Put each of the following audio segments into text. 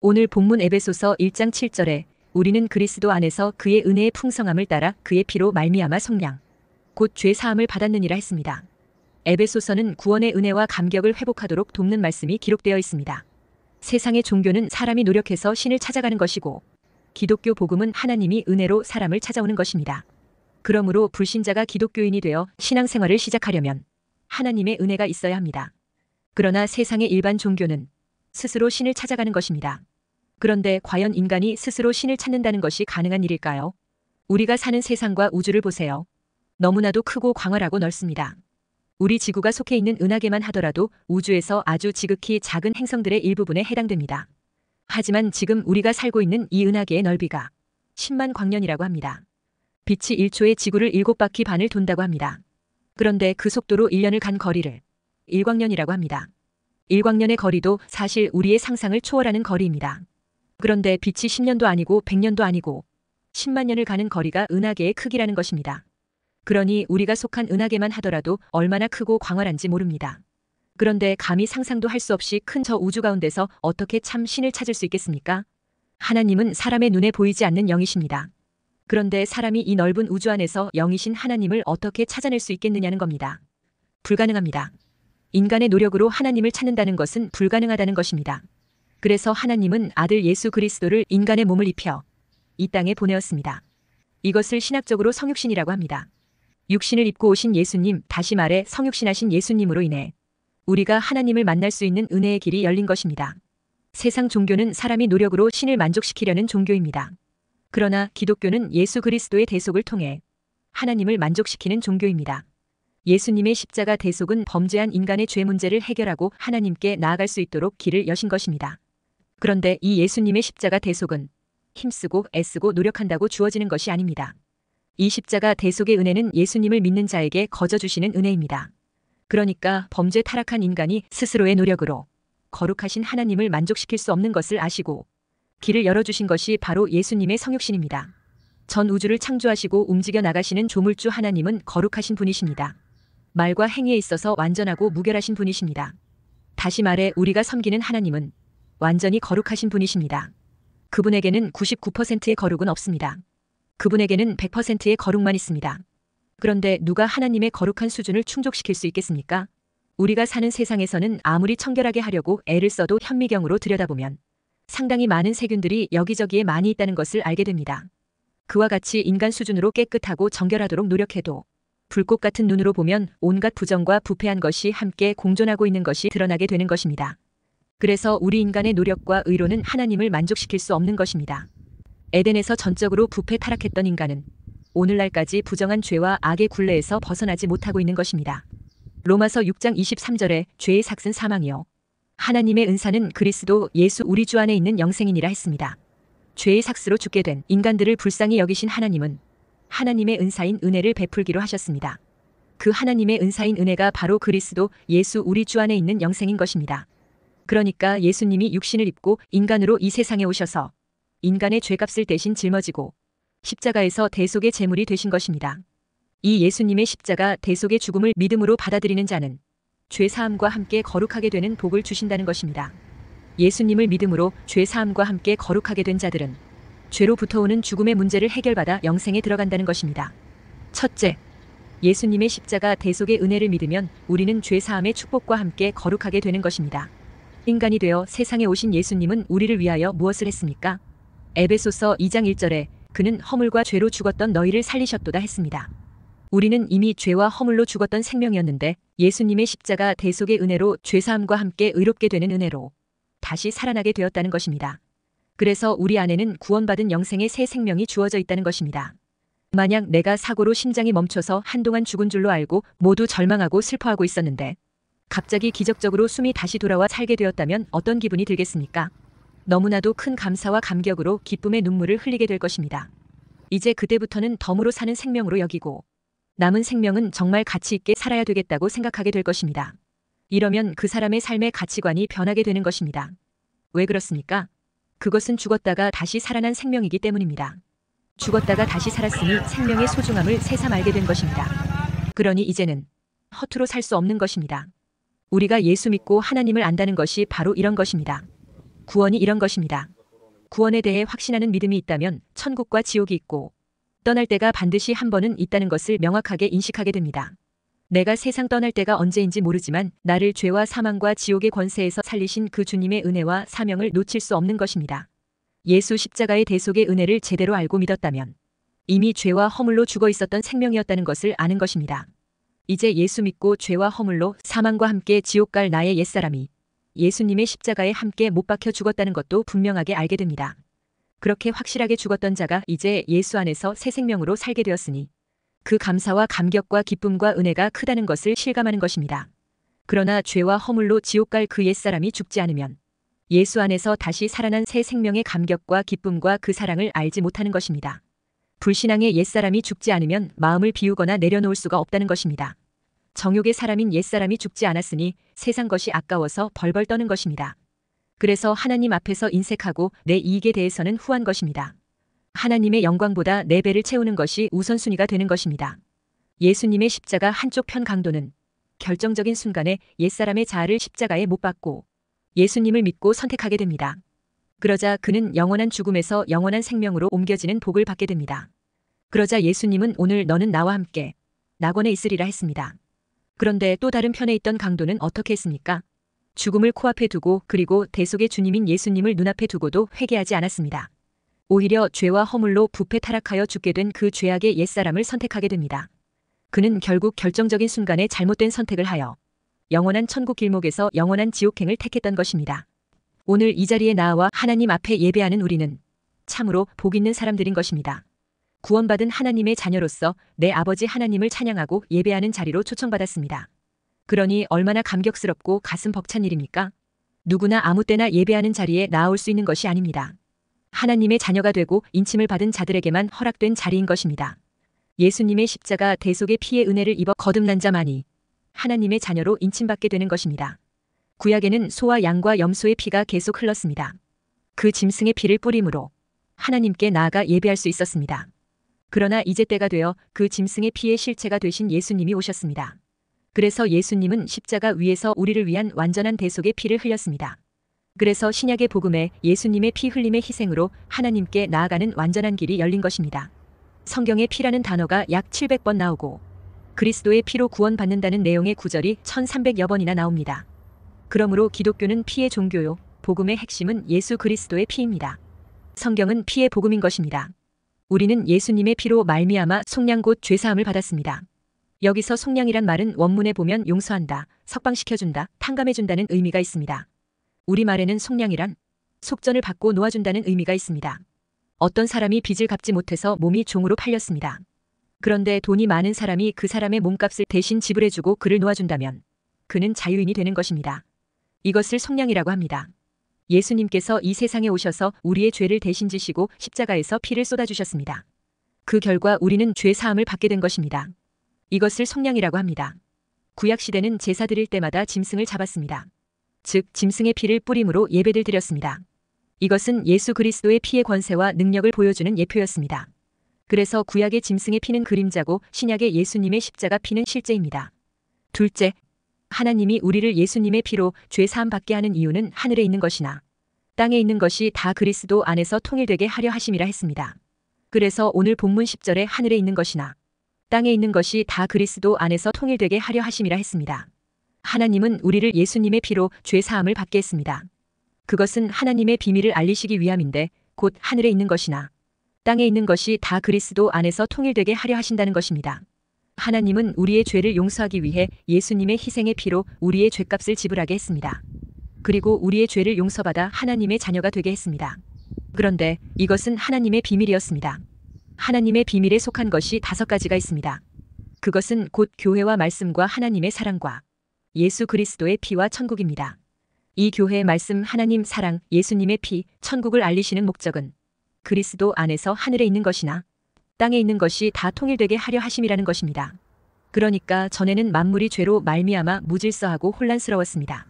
오늘 본문 에베소서 1장 7절에 우리는 그리스도 안에서 그의 은혜의 풍성함을 따라 그의 피로 말미암아 성량 곧 죄 사함을 받았느니라 했습니다. 에베소서는 구원의 은혜와 감격을 회복하도록 돕는 말씀이 기록되어 있습니다. 세상의 종교는 사람이 노력해서 신을 찾아가는 것이고 기독교 복음은 하나님이 은혜로 사람을 찾아오는 것입니다. 그러므로 불신자가 기독교인이 되어 신앙생활을 시작하려면 하나님의 은혜가 있어야 합니다. 그러나 세상의 일반 종교는 스스로 신을 찾아가는 것입니다. 그런데 과연 인간이 스스로 신을 찾는다는 것이 가능한 일일까요? 우리가 사는 세상과 우주를 보세요. 너무나도 크고 광활하고 넓습니다. 우리 지구가 속해 있는 은하계만 하더라도 우주에서 아주 지극히 작은 행성들의 일부분에 해당됩니다. 하지만 지금 우리가 살고 있는 이 은하계의 넓이가 10만 광년이라고 합니다. 빛이 1초에 지구를 7바퀴 반을 돈다고 합니다. 그런데 그 속도로 1년을 간 거리를 1광년이라고 합니다. 1광년의 거리도 사실 우리의 상상을 초월하는 거리입니다. 그런데 빛이 10년도 아니고 100년도 아니고 10만 년을 가는 거리가 은하계의 크기라는 것입니다. 그러니 우리가 속한 은하계만 하더라도 얼마나 크고 광활한지 모릅니다. 그런데 감히 상상도 할 수 없이 큰 저 우주 가운데서 어떻게 참 신을 찾을 수 있겠습니까? 하나님은 사람의 눈에 보이지 않는 영이십니다. 그런데 사람이 이 넓은 우주 안에서 영이신 하나님을 어떻게 찾아낼 수 있겠느냐는 겁니다. 불가능합니다. 인간의 노력으로 하나님을 찾는다는 것은 불가능하다는 것입니다. 그래서 하나님은 아들 예수 그리스도를 인간의 몸을 입혀 이 땅에 보내었습니다. 이것을 신학적으로 성육신이라고 합니다. 육신을 입고 오신 예수님, 다시 말해 성육신하신 예수님으로 인해 우리가 하나님을 만날 수 있는 은혜의 길이 열린 것입니다. 세상 종교는 사람이 노력으로 신을 만족시키려는 종교입니다. 그러나 기독교는 예수 그리스도의 대속을 통해 하나님을 만족시키는 종교입니다. 예수님의 십자가 대속은 범죄한 인간의 죄 문제를 해결하고 하나님께 나아갈 수 있도록 길을 여신 것입니다. 그런데 이 예수님의 십자가 대속은 힘쓰고 애쓰고 노력한다고 주어지는 것이 아닙니다. 이 십자가 대속의 은혜는 예수님을 믿는 자에게 거저주시는 은혜입니다. 그러니까 범죄 타락한 인간이 스스로의 노력으로 거룩하신 하나님을 만족시킬 수 없는 것을 아시고 길을 열어주신 것이 바로 예수님의 성육신입니다. 전 우주를 창조하시고 움직여 나가시는 조물주 하나님은 거룩하신 분이십니다. 말과 행위에 있어서 완전하고 무결하신 분이십니다. 다시 말해 우리가 섬기는 하나님은 완전히 거룩하신 분이십니다. 그분에게는 99%의 거룩은 없습니다. 그분에게는 100%의 거룩만 있습니다. 그런데 누가 하나님의 거룩한 수준을 충족시킬 수 있겠습니까? 우리가 사는 세상에서는 아무리 청결하게 하려고 애를 써도 현미경으로 들여다보면 상당히 많은 세균들이 여기저기에 많이 있다는 것을 알게 됩니다. 그와 같이 인간 수준으로 깨끗하고 정결하도록 노력해도 불꽃 같은 눈으로 보면 온갖 부정과 부패한 것이 함께 공존하고 있는 것이 드러나게 되는 것입니다. 그래서 우리 인간의 노력과 의로는 하나님을 만족시킬 수 없는 것입니다. 에덴에서 전적으로 부패 타락했던 인간은 오늘날까지 부정한 죄와 악의 굴레에서 벗어나지 못하고 있는 것입니다. 로마서 6장 23절에 죄의 삭은 사망이요. 하나님의 은사는 그리스도 예수 우리 주 안에 있는 영생인이라 했습니다. 죄의 삭스로 죽게 된 인간들을 불쌍히 여기신 하나님은 하나님의 은사인 은혜를 베풀기로 하셨습니다. 그 하나님의 은사인 은혜가 바로 그리스도 예수 우리 주 안에 있는 영생인 것입니다. 그러니까 예수님이 육신을 입고 인간으로 이 세상에 오셔서 인간의 죄값을 대신 짊어지고 십자가에서 대속의 제물이 되신 것입니다. 이 예수님의 십자가 대속의 죽음을 믿음으로 받아들이는 자는 죄사함과 함께 거룩하게 되는 복을 주신다는 것입니다. 예수님을 믿음으로 죄사함과 함께 거룩하게 된 자들은 죄로부터 오는 죽음의 문제를 해결받아 영생에 들어간다는 것입니다. 첫째, 예수님의 십자가 대속의 은혜를 믿으면 우리는 죄사함의 축복과 함께 거룩하게 되는 것입니다. 인간이 되어 세상에 오신 예수님은 우리를 위하여 무엇을 했습니까? 에베소서 2장 1절에 그는 허물과 죄로 죽었던 너희를 살리셨도다 했습니다. 우리는 이미 죄와 허물로 죽었던 생명이었는데 예수님의 십자가 대속의 은혜로 죄사함과 함께 의롭게 되는 은혜로 다시 살아나게 되었다는 것입니다. 그래서 우리 안에는 구원받은 영생의 새 생명이 주어져 있다는 것입니다. 만약 내가 사고로 심장이 멈춰서 한동안 죽은 줄로 알고 모두 절망하고 슬퍼하고 있었는데 갑자기 기적적으로 숨이 다시 돌아와 살게 되었다면 어떤 기분이 들겠습니까? 너무나도 큰 감사와 감격으로 기쁨의 눈물을 흘리게 될 것입니다. 이제 그때부터는 덤으로 사는 생명으로 여기고 남은 생명은 정말 가치 있게 살아야 되겠다고 생각하게 될 것입니다. 이러면 그 사람의 삶의 가치관이 변하게 되는 것입니다. 왜 그렇습니까? 그것은 죽었다가 다시 살아난 생명이기 때문입니다. 죽었다가 다시 살았으니 생명의 소중함을 새삼 알게 된 것입니다. 그러니 이제는 허투루 살 수 없는 것입니다. 우리가 예수 믿고 하나님을 안다는 것이 바로 이런 것입니다. 구원이 이런 것입니다. 구원에 대해 확신하는 믿음이 있다면 천국과 지옥이 있고 떠날 때가 반드시 한 번은 있다는 것을 명확하게 인식하게 됩니다. 내가 세상 떠날 때가 언제인지 모르지만 나를 죄와 사망과 지옥의 권세에서 살리신 그 주님의 은혜와 사명을 놓칠 수 없는 것입니다. 예수 십자가의 대속의 은혜를 제대로 알고 믿었다면 이미 죄와 허물로 죽어 있었던 생명이었다는 것을 아는 것입니다. 이제 예수 믿고 죄와 허물로 사망과 함께 지옥 갈 나의 옛사람이 예수님의 십자가에 함께 못 박혀 죽었다는 것도 분명하게 알게 됩니다. 그렇게 확실하게 죽었던 자가 이제 예수 안에서 새 생명으로 살게 되었으니 그 감사와 감격과 기쁨과 은혜가 크다는 것을 실감하는 것입니다. 그러나 죄와 허물로 지옥 갈 그 옛사람이 죽지 않으면 예수 안에서 다시 살아난 새 생명의 감격과 기쁨과 그 사랑을 알지 못하는 것입니다. 불신앙의 옛사람이 죽지 않으면 마음을 비우거나 내려놓을 수가 없다는 것입니다. 정욕의 사람인 옛사람이 죽지 않았으니 세상 것이 아까워서 벌벌 떠는 것입니다. 그래서 하나님 앞에서 인색하고 내 이익에 대해서는 후한 것입니다. 하나님의 영광보다 내 배를 채우는 것이 우선순위가 되는 것입니다. 예수님의 십자가 한쪽 편 강도는 결정적인 순간에 옛사람의 자아를 십자가에 못 박고 예수님을 믿고 선택하게 됩니다. 그러자 그는 영원한 죽음에서 영원한 생명으로 옮겨지는 복을 받게 됩니다. 그러자 예수님은 오늘 너는 나와 함께 낙원에 있으리라 했습니다. 그런데 또 다른 편에 있던 강도는 어떻게 했습니까? 죽음을 코앞에 두고 그리고 대속의 주님인 예수님을 눈앞에 두고도 회개하지 않았습니다. 오히려 죄와 허물로 부패 타락하여 죽게 된 그 죄악의 옛사람을 선택하게 됩니다. 그는 결국 결정적인 순간에 잘못된 선택을 하여 영원한 천국 길목에서 영원한 지옥행을 택했던 것입니다. 오늘 이 자리에 나와 하나님 앞에 예배하는 우리는 참으로 복 있는 사람들인 것입니다. 구원받은 하나님의 자녀로서 내 아버지 하나님을 찬양하고 예배하는 자리로 초청받았습니다. 그러니 얼마나 감격스럽고 가슴 벅찬 일입니까? 누구나 아무 때나 예배하는 자리에 나올 수 있는 것이 아닙니다. 하나님의 자녀가 되고 인침을 받은 자들에게만 허락된 자리인 것입니다. 예수님의 십자가 대속의 피의 은혜를 입어 거듭난 자만이 하나님의 자녀로 인침받게 되는 것입니다. 구약에는 소와 양과 염소의 피가 계속 흘렀습니다. 그 짐승의 피를 뿌림으로 하나님께 나아가 예배할 수 있었습니다. 그러나 이제 때가 되어 그 짐승의 피의 실체가 되신 예수님이 오셨습니다. 그래서 예수님은 십자가 위에서 우리를 위한 완전한 대속의 피를 흘렸습니다. 그래서 신약의 복음에 예수님의 피 흘림의 희생으로 하나님께 나아가는 완전한 길이 열린 것입니다. 성경의 피라는 단어가 약 700번 나오고 그리스도의 피로 구원받는다는 내용의 구절이 1300여 번이나 나옵니다. 그러므로 기독교는 피의 종교요. 복음의 핵심은 예수 그리스도의 피입니다. 성경은 피의 복음인 것입니다. 우리는 예수님의 피로 말미암아 속량 곧 죄사함을 받았습니다. 여기서 속량이란 말은 원문에 보면 용서한다, 석방시켜준다, 탕감해준다는 의미가 있습니다. 우리말에는 속량이란 속전을 받고 놓아준다는 의미가 있습니다. 어떤 사람이 빚을 갚지 못해서 몸이 종으로 팔렸습니다. 그런데 돈이 많은 사람이 그 사람의 몸값을 대신 지불해주고 그를 놓아준다면 그는 자유인이 되는 것입니다. 이것을 성량이라고 합니다. 예수님께서 이 세상에 오셔서 우리의 죄를 대신 지시고 십자가에서 피를 쏟아주셨습니다. 그 결과 우리는 죄 사함을 받게 된 것입니다. 이것을 성량이라고 합니다. 구약 시대는 제사 드릴 때마다 짐승을 잡았습니다. 즉 짐승의 피를 뿌림으로 예배를 드렸습니다. 이것은 예수 그리스도의 피의 권세와 능력을 보여주는 예표였습니다. 그래서 구약의 짐승의 피는 그림자고 신약의 예수님의 십자가 피는 실제입니다. 둘째, 하나님이 우리를 예수님의 피로 죄 사함 받게 하는 이유는 하늘에 있는 것이나 땅에 있는 것이 다 그리스도 안에서 통일되게 하려 하심이라 했습니다. 그래서 오늘 본문 10절에 하늘에 있는 것이나 땅에 있는 것이 다 그리스도 안에서 통일되게 하려 하심이라 했습니다. 하나님은 우리를 예수님의 피로 죄 사함을 받게 했습니다. 그것은 하나님의 비밀을 알리시기 위함인데 곧 하늘에 있는 것이나 땅에 있는 것이 다 그리스도 안에서 통일되게 하려 하신다는 것입니다. 하나님은 우리의 죄를 용서하기 위해 예수님의 희생의 피로 우리의 죄값을 지불하게 했습니다. 그리고 우리의 죄를 용서받아 하나님의 자녀가 되게 했습니다. 그런데 이것은 하나님의 비밀이었습니다. 하나님의 비밀에 속한 것이 다섯 가지가 있습니다. 그것은 곧 교회와 말씀과 하나님의 사랑과 예수 그리스도의 피와 천국입니다. 이 교회의 말씀 하나님 사랑 예수님의 피 천국을 알리시는 목적은 그리스도 안에서 하늘에 있는 것이나 땅에 있는 것이 다 통일되게 하려 하심이라는 것입니다. 그러니까 전에는 만물이 죄로 말미암아 무질서하고 혼란스러웠습니다.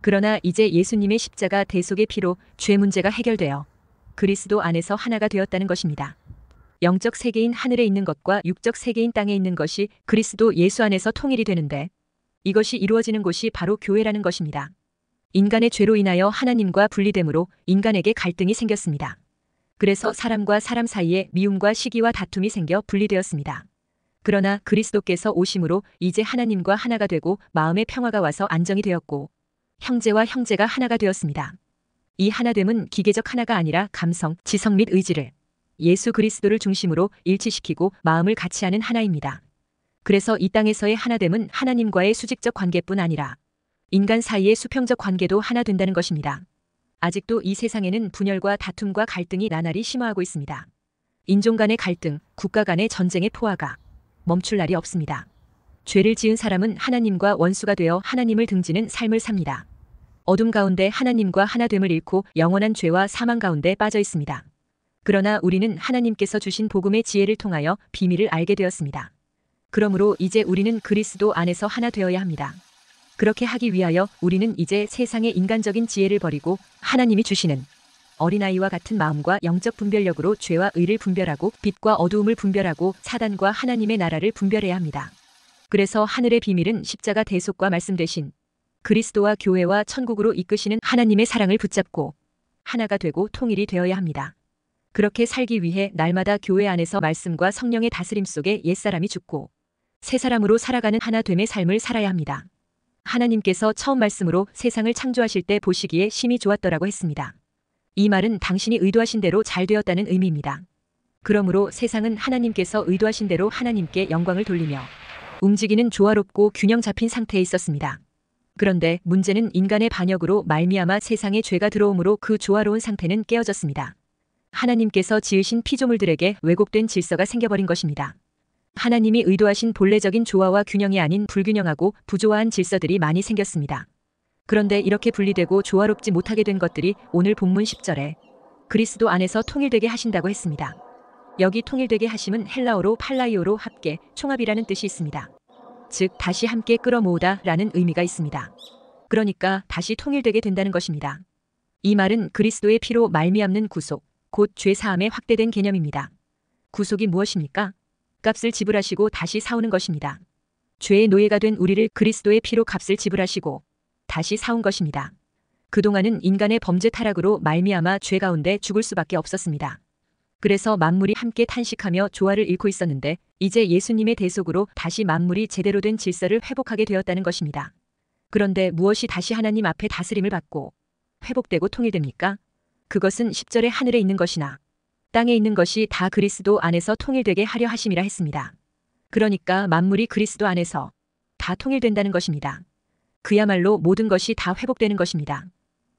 그러나 이제 예수님의 십자가 대속의 피로 죄 문제가 해결되어 그리스도 안에서 하나가 되었다는 것입니다. 영적 세계인 하늘에 있는 것과 육적 세계인 땅에 있는 것이 그리스도 예수 안에서 통일이 되는데 이것이 이루어지는 곳이 바로 교회라는 것입니다. 인간의 죄로 인하여 하나님과 분리됨으로 인간에게 갈등이 생겼습니다. 그래서 사람과 사람 사이에 미움과 시기와 다툼이 생겨 분리되었습니다. 그러나 그리스도께서 오심으로 이제 하나님과 하나가 되고 마음의 평화가 와서 안정이 되었고 형제와 형제가 하나가 되었습니다. 이 하나됨은 기계적 하나가 아니라 감성, 지성 및 의지를 예수 그리스도를 중심으로 일치시키고 마음을 같이 하는 하나입니다. 그래서 이 땅에서의 하나됨은 하나님과의 수직적 관계뿐 아니라 인간 사이의 수평적 관계도 하나 된다는 것입니다. 아직도 이 세상에는 분열과 다툼과 갈등이 나날이 심화하고 있습니다. 인종 간의 갈등, 국가 간의 전쟁의 포화가 멈출 날이 없습니다. 죄를 지은 사람은 하나님과 원수가 되어 하나님을 등지는 삶을 삽니다. 어둠 가운데 하나님과 하나됨을 잃고 영원한 죄와 사망 가운데 빠져 있습니다. 그러나 우리는 하나님께서 주신 복음의 지혜를 통하여 비밀을 알게 되었습니다. 그러므로 이제 우리는 그리스도 안에서 하나 되어야 합니다. 그렇게 하기 위하여 우리는 이제 세상의 인간적인 지혜를 버리고 하나님이 주시는 어린아이와 같은 마음과 영적 분별력으로 죄와 의를 분별하고 빛과 어두움을 분별하고 사단과 하나님의 나라를 분별해야 합니다. 그래서 하늘의 비밀은 십자가 대속과 말씀 되신 그리스도와 교회와 천국으로 이끄시는 하나님의 사랑을 붙잡고 하나가 되고 통일이 되어야 합니다. 그렇게 살기 위해 날마다 교회 안에서 말씀과 성령의 다스림 속에 옛사람이 죽고 새 사람으로 살아가는 하나됨의 삶을 살아야 합니다. 하나님께서 처음 말씀으로 세상을 창조하실 때 보시기에 심히 좋았더라고 했습니다. 이 말은 당신이 의도하신 대로 잘 되었다는 의미입니다. 그러므로 세상은 하나님께서 의도하신 대로 하나님께 영광을 돌리며 움직이는 조화롭고 균형 잡힌 상태에 있었습니다. 그런데 문제는 인간의 반역으로 말미암아 세상에 죄가 들어오므로 그 조화로운 상태는 깨어졌습니다. 하나님께서 지으신 피조물들에게 왜곡된 질서가 생겨버린 것입니다. 하나님이 의도하신 본래적인 조화와 균형이 아닌 불균형하고 부조화한 질서들이 많이 생겼습니다. 그런데 이렇게 분리되고 조화롭지 못하게 된 것들이 오늘 본문 10절에 그리스도 안에서 통일되게 하신다고 했습니다. 여기 통일되게 하심은 헬라어로 팔라이오로 합계, 총합이라는 뜻이 있습니다. 즉 다시 함께 끌어모으다 라는 의미가 있습니다. 그러니까 다시 통일되게 된다는 것입니다. 이 말은 그리스도의 피로 말미암는 구속, 곧 죄사함의 확대된 개념입니다. 구속이 무엇입니까? 값을 지불하시고 다시 사오는 것입니다. 죄의 노예가 된 우리를 그리스도의 피로 값을 지불하시고 다시 사온 것입니다. 그동안은 인간의 범죄 타락으로 말미암아 죄 가운데 죽을 수밖에 없었습니다. 그래서 만물이 함께 탄식하며 조화를 잃고 있었는데 이제 예수님의 대속으로 다시 만물이 제대로 된 질서를 회복하게 되었다는 것입니다. 그런데 무엇이 다시 하나님 앞에 다스림을 받고 회복되고 통일됩니까? 그것은 10절의 하늘에 있는 것이나 땅에 있는 것이 다 그리스도 안에서 통일되게 하려 하심이라 했습니다. 그러니까 만물이 그리스도 안에서 다 통일된다는 것입니다. 그야말로 모든 것이 다 회복되는 것입니다.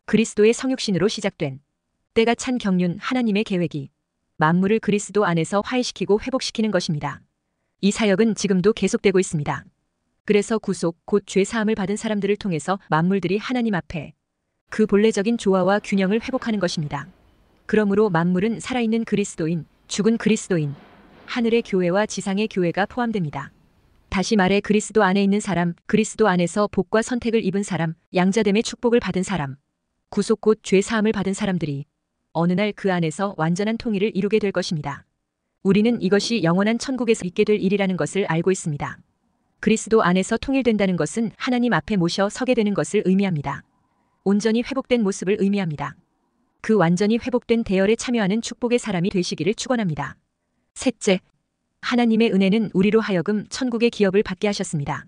그리스도의 성육신으로 시작된 때가 찬 경륜 하나님의 계획이 만물을 그리스도 안에서 화해시키고 회복시키는 것입니다. 이 사역은 지금도 계속되고 있습니다. 그래서 구속, 곧 죄사함을 받은 사람들을 통해서 만물들이 하나님 앞에 그 본래적인 조화와 균형을 회복하는 것입니다. 그러므로 만물은 살아있는 그리스도인, 죽은 그리스도인, 하늘의 교회와 지상의 교회가 포함됩니다. 다시 말해 그리스도 안에 있는 사람, 그리스도 안에서 복과 선택을 입은 사람, 양자됨의 축복을 받은 사람, 구속 곧 죄 사함을 받은 사람들이 어느 날 그 안에서 완전한 통일을 이루게 될 것입니다. 우리는 이것이 영원한 천국에서 있게 될 일이라는 것을 알고 있습니다. 그리스도 안에서 통일된다는 것은 하나님 앞에 모셔 서게 되는 것을 의미합니다. 온전히 회복된 모습을 의미합니다. 그 완전히 회복된 대열에 참여하는 축복의 사람이 되시기를 축원합니다. 셋째, 하나님의 은혜는 우리로 하여금 천국의 기업을 받게 하셨습니다.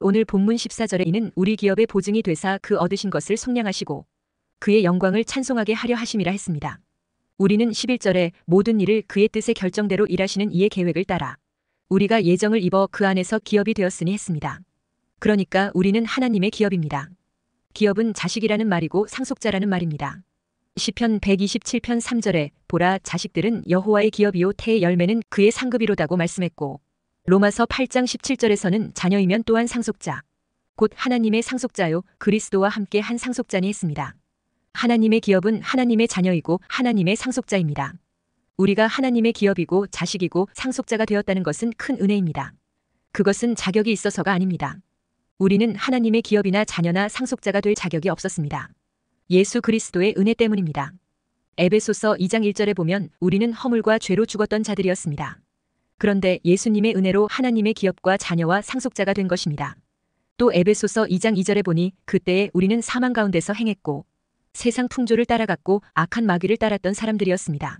오늘 본문 14절에 이는 우리 기업의 보증이 되사 그 얻으신 것을 속량하시고 그의 영광을 찬송하게 하려 하심이라 했습니다. 우리는 11절에 모든 일을 그의 뜻의 결정대로 일하시는 이의 계획을 따라 우리가 예정을 입어 그 안에서 기업이 되었으니 했습니다. 그러니까 우리는 하나님의 기업입니다. 기업은 자식이라는 말이고 상속자라는 말입니다. 시편 127편 3절에 보라 자식들은 여호와의 기업이요 태의 열매는 그의 상급이로다고 말씀했고 로마서 8장 17절에서는 자녀이면 또한 상속자 곧 하나님의 상속자요 그리스도와 함께 한 상속자니 했습니다. 하나님의 기업은 하나님의 자녀이고 하나님의 상속자입니다. 우리가 하나님의 기업이고 자식이고 상속자가 되었다는 것은 큰 은혜입니다. 그것은 자격이 있어서가 아닙니다. 우리는 하나님의 기업이나 자녀나 상속자가 될 자격이 없었습니다. 예수 그리스도의 은혜 때문입니다. 에베소서 2장 1절에 보면 우리는 허물과 죄로 죽었던 자들이었습니다. 그런데 예수님의 은혜로 하나님의 기업과 자녀와 상속자가 된 것입니다. 또 에베소서 2장 2절에 보니 그때에 우리는 사망 가운데서 행했고 세상 풍조를 따라갔고 악한 마귀를 따랐던 사람들이었습니다.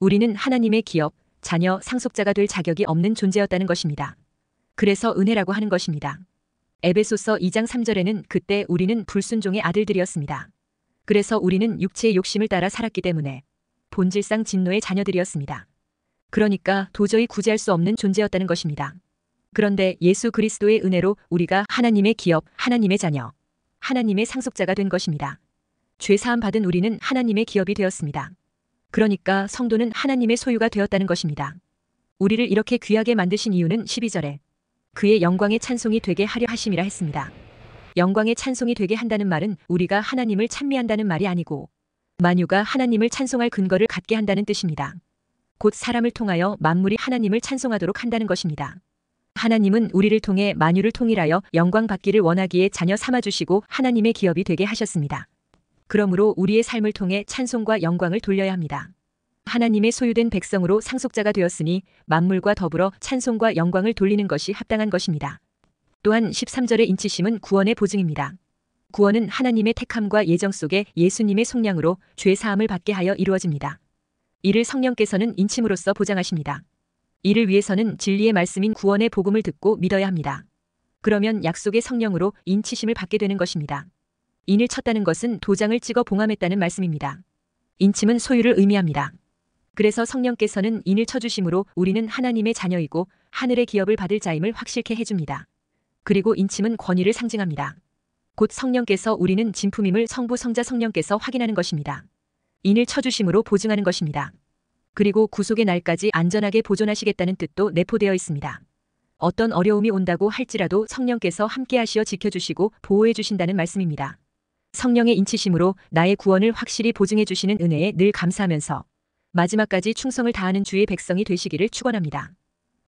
우리는 하나님의 기업, 자녀, 상속자가 될 자격이 없는 존재였다는 것입니다. 그래서 은혜라고 하는 것입니다. 에베소서 2장 3절에는 그때 우리는 불순종의 아들들이었습니다. 그래서 우리는 육체의 욕심을 따라 살았기 때문에 본질상 진노의 자녀들이었습니다. 그러니까 도저히 구제할 수 없는 존재였다는 것입니다. 그런데 예수 그리스도의 은혜로 우리가 하나님의 기업, 하나님의 자녀, 하나님의 상속자가 된 것입니다. 죄사함 받은 우리는 하나님의 기업이 되었습니다. 그러니까 성도는 하나님의 소유가 되었다는 것입니다. 우리를 이렇게 귀하게 만드신 이유는 12절에 그의 영광의 찬송이 되게 하려 하심이라 했습니다. 영광의 찬송이 되게 한다는 말은 우리가 하나님을 찬미한다는 말이 아니고 만유가 하나님을 찬송할 근거를 갖게 한다는 뜻입니다. 곧 사람을 통하여 만물이 하나님을 찬송하도록 한다는 것입니다. 하나님은 우리를 통해 만유를 통일하여 영광 받기를 원하기에 자녀 삼아주시고 하나님의 기업이 되게 하셨습니다. 그러므로 우리의 삶을 통해 찬송과 영광을 돌려야 합니다. 하나님의 소유된 백성으로 상속자가 되었으니 만물과 더불어 찬송과 영광을 돌리는 것이 합당한 것입니다. 또한 13절의 인치심은 구원의 보증입니다. 구원은 하나님의 택함과 예정 속에 예수님의 속량으로 죄 사함을 받게 하여 이루어집니다. 이를 성령께서는 인침으로써 보장하십니다. 이를 위해서는 진리의 말씀인 구원의 복음을 듣고 믿어야 합니다. 그러면 약속의 성령으로 인치심을 받게 되는 것입니다. 인을 쳤다는 것은 도장을 찍어 봉함했다는 말씀입니다. 인침은 소유를 의미합니다. 그래서 성령께서는 인을 쳐주심으로 우리는 하나님의 자녀이고 하늘의 기업을 받을 자임을 확실케 해줍니다. 그리고 인침은 권위를 상징합니다. 곧 성령께서 우리는 진품임을 성부 성자 성령께서 확인하는 것입니다. 인을 쳐주심으로 보증하는 것입니다. 그리고 구속의 날까지 안전하게 보존하시겠다는 뜻도 내포되어 있습니다. 어떤 어려움이 온다고 할지라도 성령께서 함께하시어 지켜주시고 보호해 주신다는 말씀입니다. 성령의 인치심으로 나의 구원을 확실히 보증해 주시는 은혜에 늘 감사하면서 마지막까지 충성을 다하는 주의 백성이 되시기를 축원합니다.